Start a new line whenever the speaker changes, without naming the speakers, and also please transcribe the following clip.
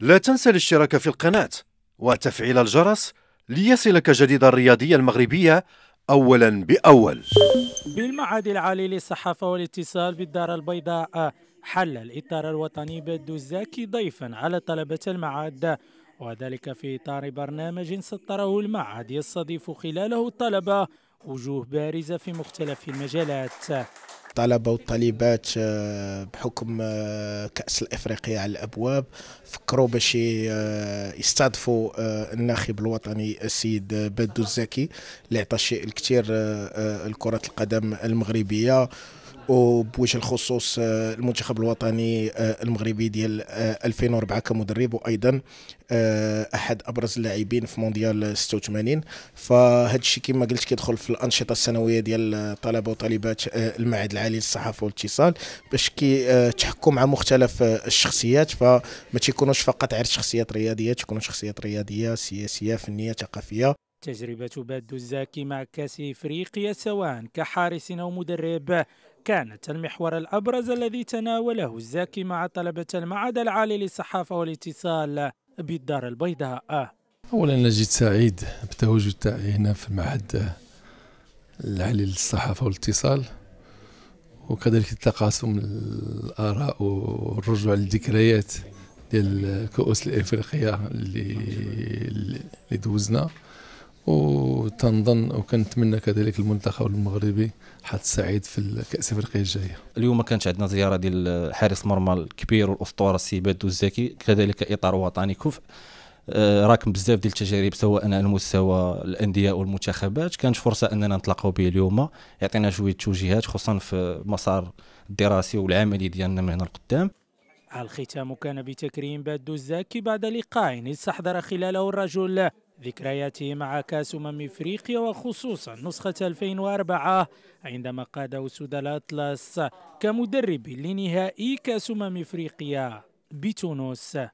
لا تنسى الاشتراك في القناة وتفعيل الجرس ليصلك جديد الرياضية المغربية أولا بأول
بالمعهد العالي للصحافة والاتصال بالدار البيضاء حل الإطار الوطني بدو الزاكي ضيفا على طلبة المعهد وذلك في إطار برنامج سطره المعهد يستضيف خلاله الطلبة وجوه بارزة في مختلف المجالات
الطلبة والطالبات آه، بحكم آه، كأس الإفريقية على الأبواب فكروا باش آه، يستضفوا الناخب الوطني السيد بدو الزكي اللي عطى الشيء الكثير لكرة القدم المغربية وبوجه الخصوص آه، المنتخب الوطني آه، المغربي ديال 2004 آه، كمدرب وايضا احد ابرز اللاعبين في مونديال 86 فهذا الشيء كما قلت كيدخل في الانشطه السنويه ديال الطلبه وطالبات المعهد العالي للصحافه والاتصال باش كي تحكم مع مختلف الشخصيات فما تيكونوش فقط عرس شخصيات رياضيه تكونوا شخصيات رياضيه سياسيه فنيه ثقافيه
تجربة بادو الزاكي مع كأس إفريقيا سواء كحارس أو مدرب كانت المحور الأبرز الذي تناوله الزاكي مع طلبة المعهد العالي للصحافة والاتصال بالدار البيضاء
أولا أنا جيت سعيد بالتواجد تاعي هنا في المعهد العالي للصحافة والاتصال وكذلك تقاسم الآراء والرجوع للذكريات ديال الكؤوس الإفريقية اللي اللي دوزنا وتنظن وكنتمنى كذلك المنتخب المغربي حظ سعيد في الكاس الافريقيه الجايه
اليوم كانت عندنا زياره ديال حارس مرمى الكبير والاسطوره السي بادو الزكي كذلك اطار وطني كفء آه، راكم بزاف ديال التجارب سواء على مستوى الانديه والمنتخبات كانت فرصه اننا نتلاقاو به اليوم يعطينا شويه توجيهات خصوصا في المسار الدراسي والعملي ديالنا من هنا لقدام
الختام كان بتكريم بادو الزكي بعد لقاء استحضر خلاله الرجل ذكرياته مع كأس أمم إفريقيا وخصوصا نسخة 2004 عندما قاده سود الأطلس كمدرب لنهائي كأس أمم إفريقيا بتونس